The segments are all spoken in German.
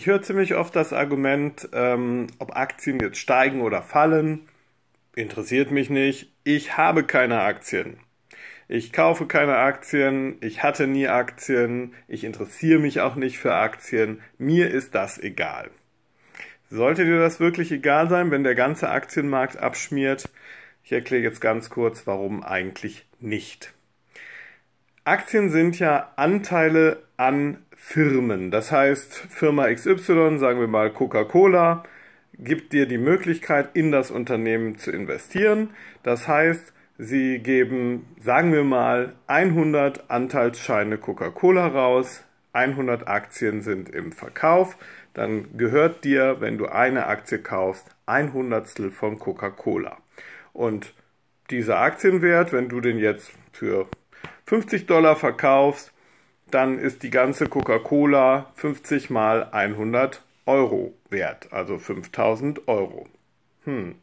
Ich höre ziemlich oft das Argument, ähm, ob Aktien jetzt steigen oder fallen, interessiert mich nicht. Ich habe keine Aktien. Ich kaufe keine Aktien, ich hatte nie Aktien, ich interessiere mich auch nicht für Aktien, mir ist das egal. Sollte dir das wirklich egal sein, wenn der ganze Aktienmarkt abschmiert? Ich erkläre jetzt ganz kurz, warum eigentlich nicht. Aktien sind ja Anteile an Firmen. Das heißt, Firma XY, sagen wir mal Coca-Cola, gibt dir die Möglichkeit, in das Unternehmen zu investieren. Das heißt, sie geben, sagen wir mal, 100 Anteilsscheine Coca-Cola raus, 100 Aktien sind im Verkauf, dann gehört dir, wenn du eine Aktie kaufst, ein Hundertstel von Coca-Cola. Und dieser Aktienwert, wenn du den jetzt für 50 Dollar verkaufst, dann ist die ganze Coca-Cola 50 mal 100 Euro wert, also 5000 Euro. Hm.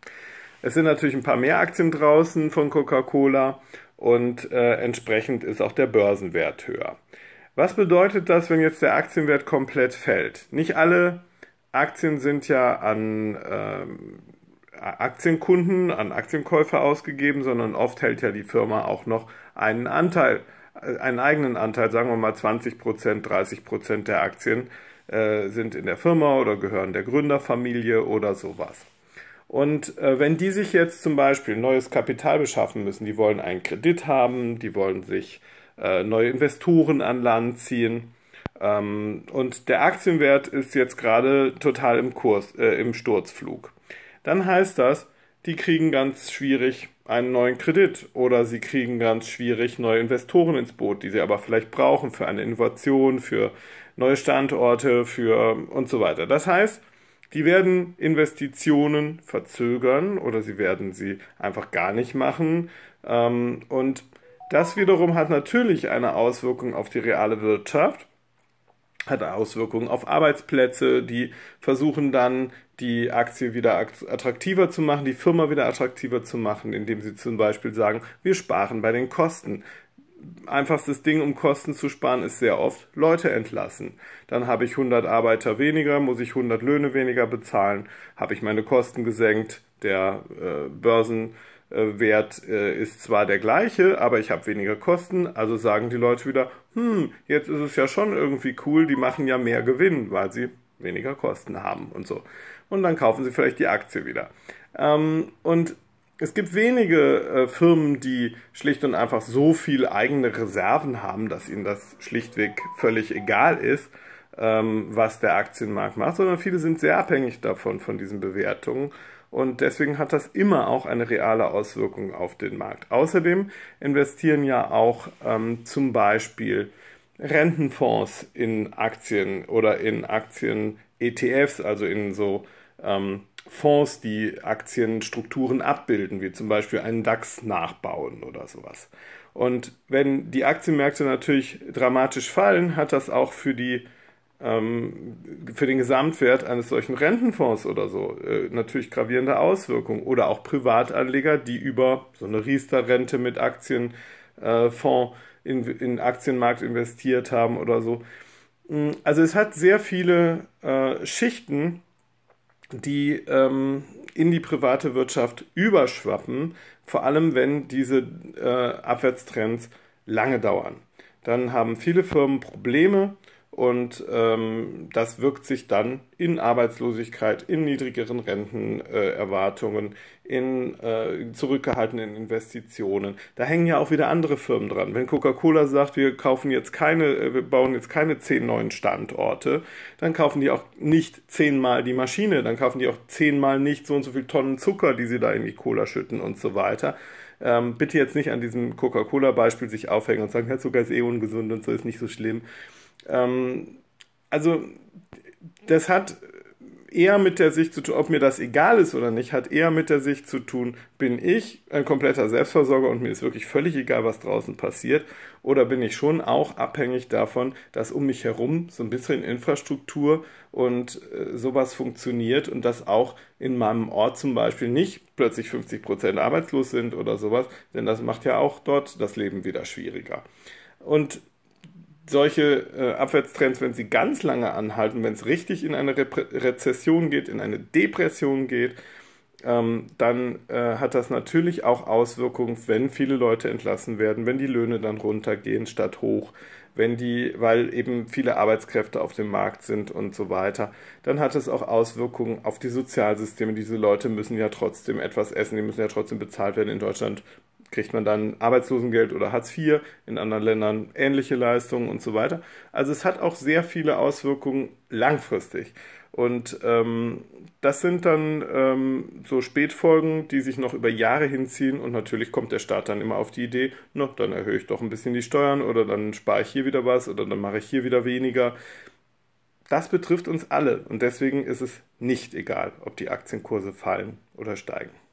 Es sind natürlich ein paar mehr Aktien draußen von Coca-Cola und äh, entsprechend ist auch der Börsenwert höher. Was bedeutet das, wenn jetzt der Aktienwert komplett fällt? Nicht alle Aktien sind ja an ähm, Aktienkunden, an Aktienkäufer ausgegeben, sondern oft hält ja die Firma auch noch einen Anteil, einen eigenen Anteil, sagen wir mal 20 Prozent, 30 Prozent der Aktien äh, sind in der Firma oder gehören der Gründerfamilie oder sowas. Und äh, wenn die sich jetzt zum Beispiel neues Kapital beschaffen müssen, die wollen einen Kredit haben, die wollen sich äh, neue Investoren an Land ziehen, ähm, und der Aktienwert ist jetzt gerade total im Kurs, äh, im Sturzflug dann heißt das, die kriegen ganz schwierig einen neuen Kredit oder sie kriegen ganz schwierig neue Investoren ins Boot, die sie aber vielleicht brauchen für eine Innovation, für neue Standorte, für und so weiter. Das heißt, die werden Investitionen verzögern oder sie werden sie einfach gar nicht machen. Ähm, und das wiederum hat natürlich eine Auswirkung auf die reale Wirtschaft hat Auswirkungen auf Arbeitsplätze, die versuchen dann die Aktie wieder attraktiver zu machen, die Firma wieder attraktiver zu machen, indem sie zum Beispiel sagen, wir sparen bei den Kosten. Einfachstes Ding, um Kosten zu sparen, ist sehr oft Leute entlassen. Dann habe ich 100 Arbeiter weniger, muss ich 100 Löhne weniger bezahlen, habe ich meine Kosten gesenkt, der äh, Börsenwert äh, äh, ist zwar der gleiche, aber ich habe weniger Kosten, also sagen die Leute wieder, hm, jetzt ist es ja schon irgendwie cool, die machen ja mehr Gewinn, weil sie weniger Kosten haben und so. Und dann kaufen sie vielleicht die Aktie wieder. Ähm, und es gibt wenige äh, Firmen, die schlicht und einfach so viel eigene Reserven haben, dass ihnen das schlichtweg völlig egal ist, ähm, was der Aktienmarkt macht, sondern viele sind sehr abhängig davon, von diesen Bewertungen. Und deswegen hat das immer auch eine reale Auswirkung auf den Markt. Außerdem investieren ja auch ähm, zum Beispiel Rentenfonds in Aktien oder in Aktien-ETFs, also in so ähm, Fonds, die Aktienstrukturen abbilden, wie zum Beispiel einen DAX nachbauen oder sowas. Und wenn die Aktienmärkte natürlich dramatisch fallen, hat das auch für die ähm, für den Gesamtwert eines solchen Rentenfonds oder so äh, natürlich gravierende Auswirkungen. Oder auch Privatanleger, die über so eine Riester-Rente mit Aktien äh, Fonds in, in Aktienmarkt investiert haben oder so. Mm, also es hat sehr viele äh, Schichten, die ähm, in die private Wirtschaft überschwappen, vor allem wenn diese äh, Abwärtstrends lange dauern. Dann haben viele Firmen Probleme und ähm, das wirkt sich dann in Arbeitslosigkeit, in niedrigeren Rentenerwartungen, äh, in äh, zurückgehaltenen Investitionen. Da hängen ja auch wieder andere Firmen dran. Wenn Coca-Cola sagt, wir kaufen jetzt keine, äh, wir bauen jetzt keine zehn neuen Standorte, dann kaufen die auch nicht zehnmal die Maschine, dann kaufen die auch zehnmal nicht so und so viel Tonnen Zucker, die sie da in die Cola schütten und so weiter Ähm, bitte jetzt nicht an diesem Coca-Cola-Beispiel sich aufhängen und sagen, Herr Zucker ist eh ungesund und so ist nicht so schlimm. Ähm, also das hat eher mit der Sicht zu tun, ob mir das egal ist oder nicht, hat eher mit der Sicht zu tun, bin ich ein kompletter Selbstversorger und mir ist wirklich völlig egal, was draußen passiert, oder bin ich schon auch abhängig davon, dass um mich herum so ein bisschen Infrastruktur und äh, sowas funktioniert und dass auch in meinem Ort zum Beispiel nicht plötzlich 50 arbeitslos sind oder sowas, denn das macht ja auch dort das Leben wieder schwieriger. Und solche äh, Abwärtstrends, wenn sie ganz lange anhalten, wenn es richtig in eine Re Rezession geht, in eine Depression geht, ähm, dann äh, hat das natürlich auch Auswirkungen, wenn viele Leute entlassen werden, wenn die Löhne dann runtergehen statt hoch, wenn die, weil eben viele Arbeitskräfte auf dem Markt sind und so weiter, dann hat es auch Auswirkungen auf die Sozialsysteme. Diese Leute müssen ja trotzdem etwas essen, die müssen ja trotzdem bezahlt werden. In Deutschland kriegt man dann Arbeitslosengeld oder Hartz IV, in anderen Ländern ähnliche Leistungen und so weiter. Also es hat auch sehr viele Auswirkungen langfristig. Und ähm, das sind dann ähm, so Spätfolgen, die sich noch über Jahre hinziehen und natürlich kommt der Staat dann immer auf die Idee, no, dann erhöhe ich doch ein bisschen die Steuern oder dann spare ich hier wieder was oder dann mache ich hier wieder weniger. Das betrifft uns alle und deswegen ist es nicht egal, ob die Aktienkurse fallen oder steigen.